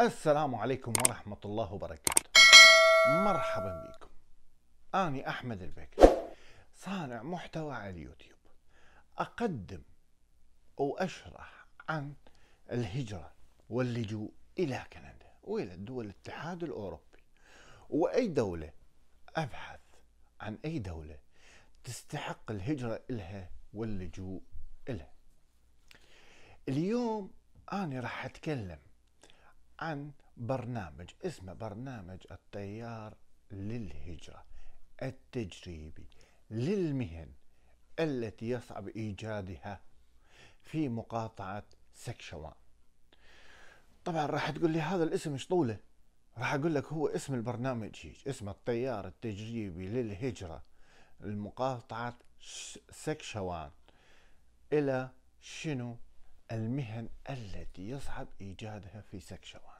السلام عليكم ورحمة الله وبركاته مرحبا بكم أنا أحمد البكر صانع محتوى على اليوتيوب أقدم وأشرح عن الهجرة واللجوء إلى كندا وإلى دول الاتحاد الأوروبي وأي دولة أبحث عن أي دولة تستحق الهجرة إلها واللجوء إلها اليوم أنا راح أتكلم عن برنامج اسمه برنامج التيار للهجرة التجريبي للمهن التي يصعب إيجادها في مقاطعة سكشوان طبعا راح تقول لي هذا الاسم ايش طوله راح اقول لك هو اسم البرنامج هيج اسمه التيار التجريبي للهجرة لمقاطعة سكشوان إلى شنو المهن التي يصعب إيجادها في سكشوان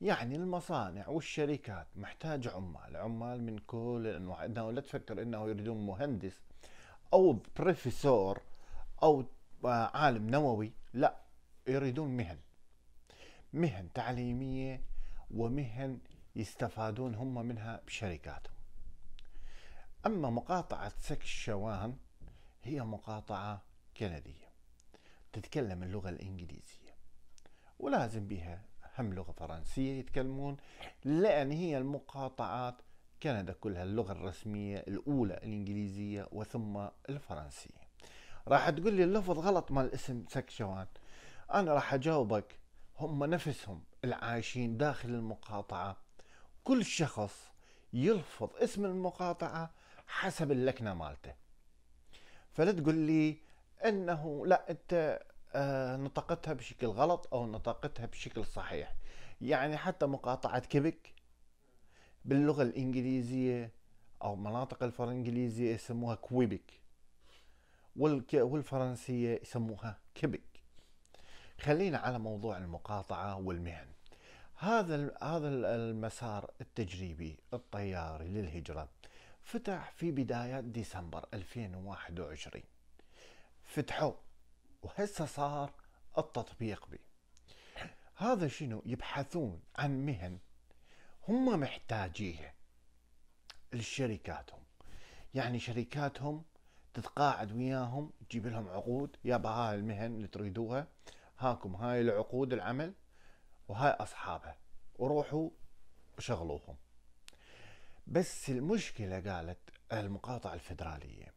يعني المصانع والشركات محتاجة عمال عمال من كل الأنواع إنه لا تفكر إنه يريدون مهندس أو بروفيسور أو آه، عالم نووي لا يريدون مهن مهن تعليمية ومهن يستفادون هم منها بشركاتهم أما مقاطعة سك الشوان هي مقاطعة كندية تتكلم اللغة الإنجليزية ولازم بها هم لغة فرنسية يتكلمون لأن هي المقاطعات كندا كلها اللغة الرسمية الأولى الإنجليزية وثم الفرنسية راح تقول لي اللفظ غلط مال اسم سكشوان أنا راح أجاوبك هم نفسهم العايشين داخل المقاطعة كل شخص يلفظ اسم المقاطعة حسب اللكنة مالته فلا تقول لي انه لا انت آه، نطقتها بشكل غلط او نطقتها بشكل صحيح يعني حتى مقاطعة كيبك باللغة الإنجليزية أو مناطق الفرنجليزية يسموها كويبك والفرنسية يسموها كيبك خلينا على موضوع المقاطعة والمهن هذا هذا المسار التجريبي الطياري للهجرة فتح في بدايات ديسمبر 2021 فتحوا وهسه صار التطبيق به هذا شنو يبحثون عن مهن هم محتاجيها لشركاتهم يعني شركاتهم تتقاعد وياهم تجيب لهم عقود يا هاي المهن اللي تريدوها هاكم هاي العقود العمل وهاي اصحابها وروحوا وشغلوهم بس المشكله قالت المقاطعه الفدراليه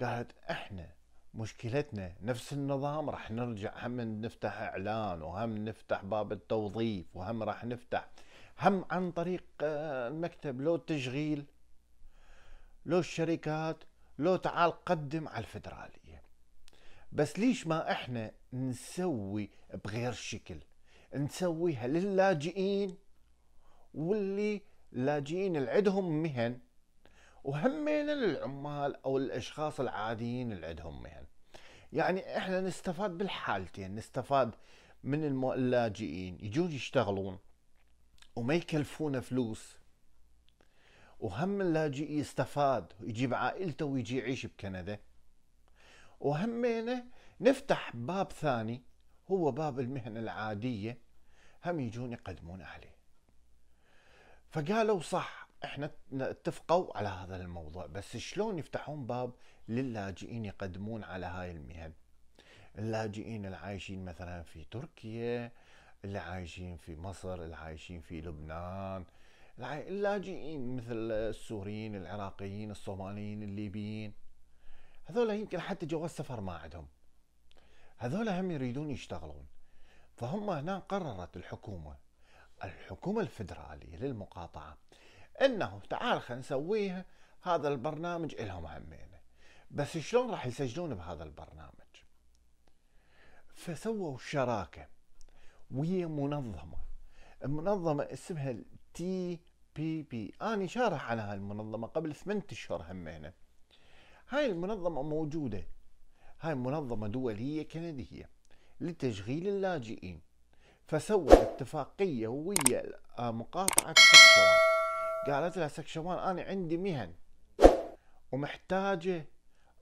قالت احنا مشكلتنا نفس النظام راح نرجع هم نفتح اعلان وهم نفتح باب التوظيف وهم راح نفتح هم عن طريق آه، المكتب لو التشغيل لو الشركات لو تعال قدم على الفدرالية بس ليش ما احنا نسوي بغير شكل نسويها للاجئين واللي لاجئين اللي عندهم مهن وهمين للعمال او الاشخاص العاديين اللي عندهم مهن يعني احنا نستفاد بالحالتين نستفاد من اللاجئين يجون يشتغلون وما يكلفونا فلوس وهم اللاجئ يستفاد ويجيب عائلته ويجي يعيش بكندا وهمينه نفتح باب ثاني هو باب المهنة العادية هم يجون يقدمون عليه فقالوا صح احنا اتفقوا على هذا الموضوع بس شلون يفتحون باب للاجئين يقدمون على هاي المهن اللاجئين العايشين مثلا في تركيا اللي عايشين في مصر اللي عايشين في لبنان اللاجئين مثل السوريين العراقيين الصوماليين الليبيين هذول يمكن حتى جواز سفر ما عندهم هذول هم يريدون يشتغلون فهم هنا قررت الحكومة الحكومة الفدرالية للمقاطعة انه تعال خلينا نسويه هذا البرنامج الهم همينه بس شلون راح يسجلون بهذا البرنامج فسووا شراكه ويا منظمه منظمه اسمها تي بي بي انا شارح على هاي المنظمه قبل 8 اشهر همينه هاي المنظمه موجوده هاي منظمه دوليه كنديه لتشغيل اللاجئين فسوى اتفاقيه ويا مقاطعه سكشوان قالت لها سكشوان انا عندي مهن ومحتاجه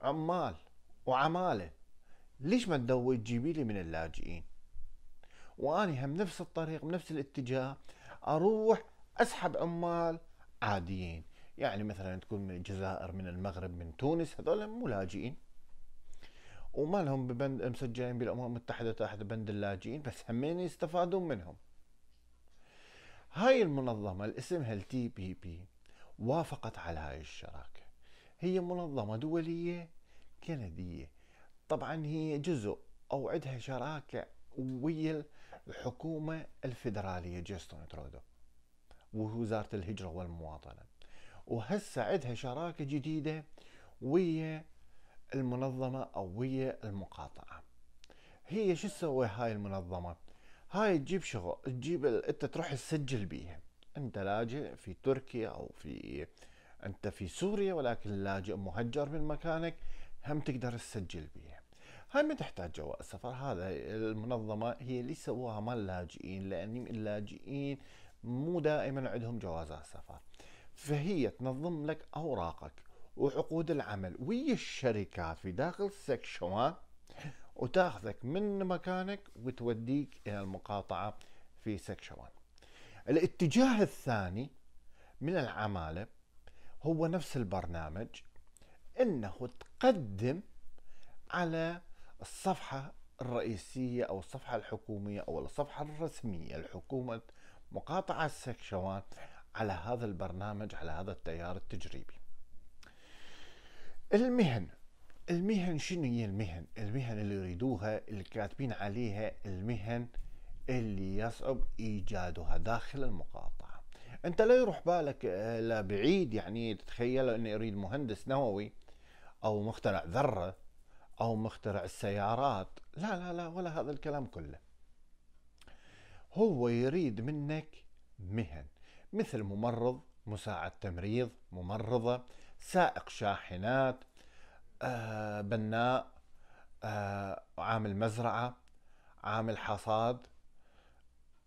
عمال وعماله ليش ما تدوي تجيبي لي من اللاجئين واني هم نفس الطريق بنفس الاتجاه اروح اسحب عمال عاديين يعني مثلا تكون من الجزائر من المغرب من تونس هذول مو لاجئين وما لهم ببند مسجلين بالامم المتحده تحت بند اللاجئين بس همين يستفادون منهم هاي المنظمة اللي اسمها التي بي بي وافقت على هاي الشراكة هي منظمة دولية كندية طبعا هي جزء أو عندها شراكة ويا الحكومة الفيدرالية جاستون ترودو ووزارة الهجرة والمواطنة وهسه عندها شراكة جديدة ويا المنظمة أو ويا المقاطعة هي شو سوى هاي المنظمة هاي تجيب شغل تجيب انت تروح تسجل بيها انت لاجئ في تركيا او في انت في سوريا ولكن لاجئ مهجر من مكانك هم تقدر تسجل بيها هاي ما تحتاج جواز سفر هذا المنظمة هي اللي سووها مال اللاجئين لأن اللاجئين مو دائما عندهم جوازات سفر فهي تنظم لك أوراقك وعقود العمل ويا الشركات في داخل سكشوان وتاخذك من مكانك وتوديك الى المقاطعه في سكشوان. الاتجاه الثاني من العماله هو نفس البرنامج انه تقدم على الصفحه الرئيسيه او الصفحه الحكوميه او الصفحه الرسميه لحكومه مقاطعه سكشوان على هذا البرنامج على هذا التيار التجريبي. المهن المهن شنو هي المهن المهن اللي يريدوها اللي كاتبين عليها المهن اللي يصعب ايجادها داخل المقاطعه انت لا يروح بالك آه، لا بعيد يعني تتخيل انه يريد مهندس نووي او مخترع ذره او مخترع السيارات لا لا لا ولا هذا الكلام كله هو يريد منك مهن مثل ممرض مساعد تمريض ممرضه سائق شاحنات آه، بناء آه، عامل مزرعة عامل حصاد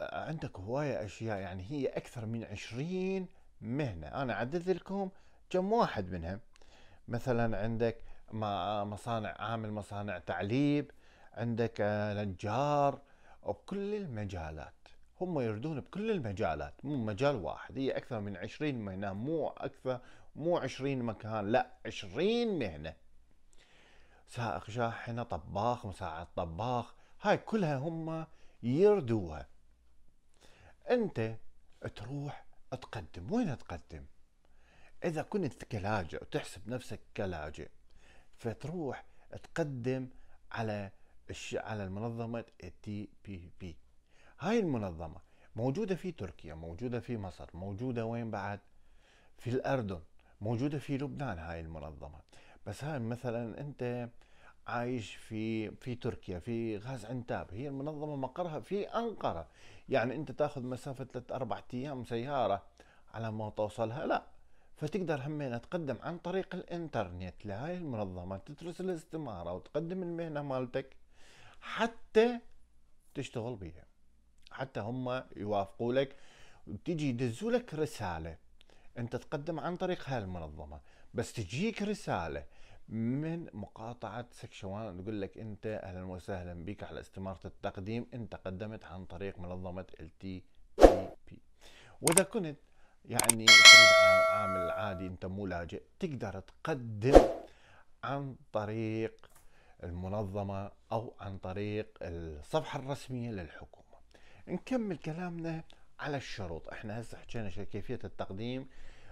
آه، عندك هواية أشياء يعني هي أكثر من عشرين مهنة أنا عدد لكم كم واحد منها مثلا عندك مصانع عامل مصانع تعليب عندك نجار وكل المجالات هم يردون بكل المجالات مو مجال واحد هي أكثر من عشرين مهنة مو أكثر مو عشرين مكان لا عشرين مهنة سائق شاحنة طباخ مساعد طباخ هاي كلها هم يردوها انت تروح تقدم وين تقدم اذا كنت كلاجئ وتحسب نفسك كلاجئ فتروح تقدم على الش... على المنظمة التي بي بي هاي المنظمة موجودة في تركيا موجودة في مصر موجودة وين بعد في الأردن موجودة في لبنان هاي المنظمة بس هاي مثلا انت عايش في في تركيا في غاز عنتاب هي المنظمه مقرها في انقره يعني انت تاخذ مسافه ثلاث اربع ايام سياره على ما توصلها لا فتقدر همين تقدم عن طريق الانترنت لهاي المنظمه تدرس الاستماره وتقدم المهنه مالتك حتى تشتغل بيها حتى هم يوافقوا لك وتجي يدزوا لك رساله انت تقدم عن طريق هاي المنظمه بس تجيك رساله من مقاطعة سكشوان تقول لك انت اهلا وسهلا بك على استمارة التقديم انت قدمت عن طريق منظمة ال تي بي واذا كنت يعني عامل عادي انت مو لاجئ تقدر تقدم عن طريق المنظمة او عن طريق الصفحة الرسمية للحكومة نكمل كلامنا على الشروط احنا هسه حكينا كيفيه التقديم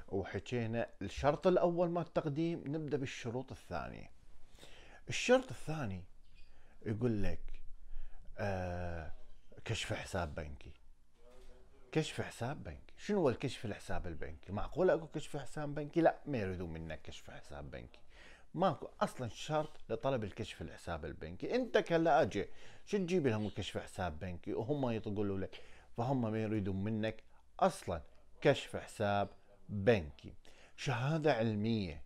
وحكينا الشرط الاول مال التقديم نبدا بالشروط الثانيه الشرط الثاني يقول لك آه كشف حساب بنكي كشف حساب بنكي شنو هو الكشف الحساب البنكي معقول اكو كشف حساب بنكي لا ما يريدون منك كشف حساب بنكي ماكو اصلا شرط لطلب الكشف الحساب البنكي انت كلا اجي شو تجيب لهم كشف حساب بنكي وهم يقولوا لك فهم ما يريدون منك أصلا كشف حساب بنكي شهادة علمية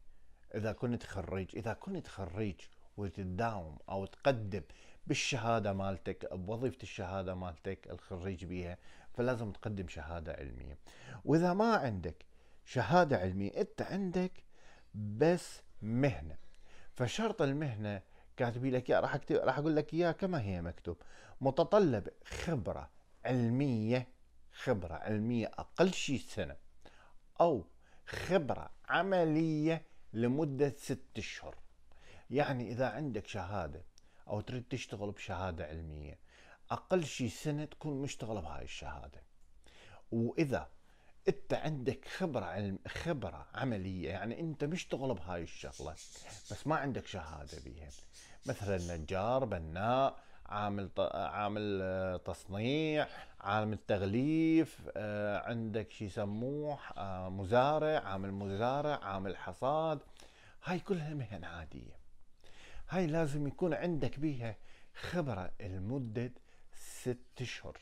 إذا كنت خريج إذا كنت خريج وتداوم أو تقدم بالشهادة مالتك بوظيفة الشهادة مالتك الخريج بيها فلازم تقدم شهادة علمية وإذا ما عندك شهادة علمية أنت عندك بس مهنة فشرط المهنة كاتبي لك راح اكتب راح اقول لك اياه كما هي مكتوب متطلب خبره علمية خبرة علمية أقل شيء سنة أو خبرة عملية لمدة ست أشهر يعني إذا عندك شهادة أو تريد تشتغل بشهادة علمية أقل شيء سنة تكون مشتغل بهاي الشهادة وإذا أنت عندك خبرة علم خبرة عملية يعني أنت مشتغل بهاي الشغلة بس ما عندك شهادة بيها مثلا نجار بناء عامل عامل آه، تصنيع عامل تغليف آه، عندك شي سموح آه، مزارع عامل مزارع عامل حصاد هاي كلها مهن عادية هاي لازم يكون عندك بيها خبرة لمدة ست أشهر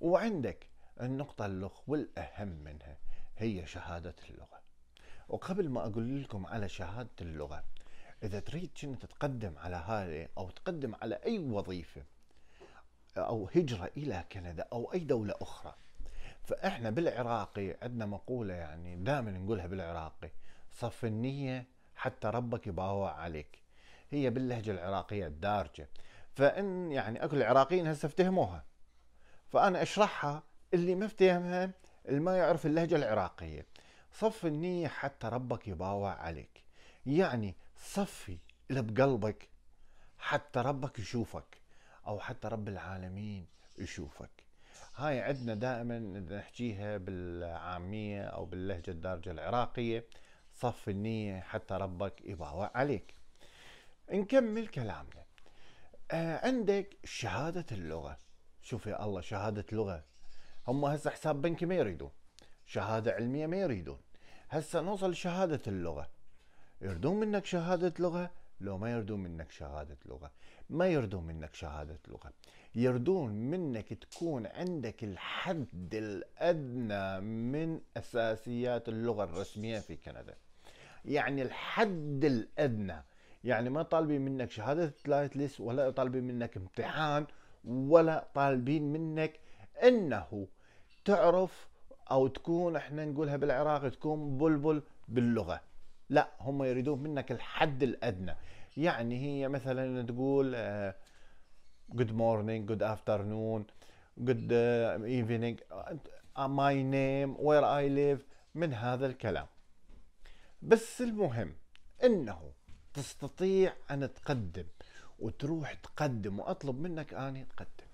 وعندك النقطة الأخ والأهم منها هي شهادة اللغة وقبل ما أقول لكم على شهادة اللغة اذا تريد شنو تتقدم على هذه او تقدم على اي وظيفه او هجره الى كندا او اي دوله اخرى فاحنا بالعراقي عندنا مقوله يعني دائما نقولها بالعراقي صف النيه حتى ربك يباوع عليك هي باللهجه العراقيه الدارجه فان يعني اكو العراقيين هسه افتهموها فانا اشرحها اللي ما افتهمها اللي ما يعرف اللهجه العراقيه صف النيه حتى ربك يباوع عليك يعني صفي اللي بقلبك حتى ربك يشوفك او حتى رب العالمين يشوفك هاي عندنا دائما نحكيها بالعامية او باللهجة الدارجة العراقية صف النية حتى ربك يباوع عليك نكمل كلامنا آه عندك شهادة اللغة شوف يا الله شهادة لغة هم هسه حساب بنكي ما يريدون شهادة علمية ما يريدون هسه نوصل لشهادة اللغة يردون منك شهادة لغة لو ما يردون منك شهادة لغة ما يردون منك شهادة لغة يردون منك تكون عندك الحد الأدنى من أساسيات اللغة الرسمية في كندا يعني الحد الأدنى يعني ما طالبين منك شهادة تلايتلس ولا طالبين منك امتحان ولا طالبين منك انه تعرف او تكون احنا نقولها بالعراق تكون بلبل باللغه لا هم يريدون منك الحد الادنى يعني هي مثلا تقول جود مورنينج جود افترنون جود ايفنينج ماي نيم وير اي ليف من هذا الكلام بس المهم انه تستطيع ان تقدم وتروح تقدم واطلب منك اني تقدم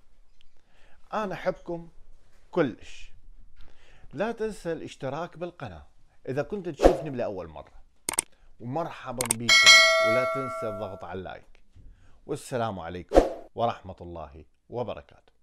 انا احبكم كلش لا تنسى الاشتراك بالقناه اذا كنت تشوفني لاول مره ومرحبا بكم ولا تنسى الضغط على اللايك والسلام عليكم ورحمة الله وبركاته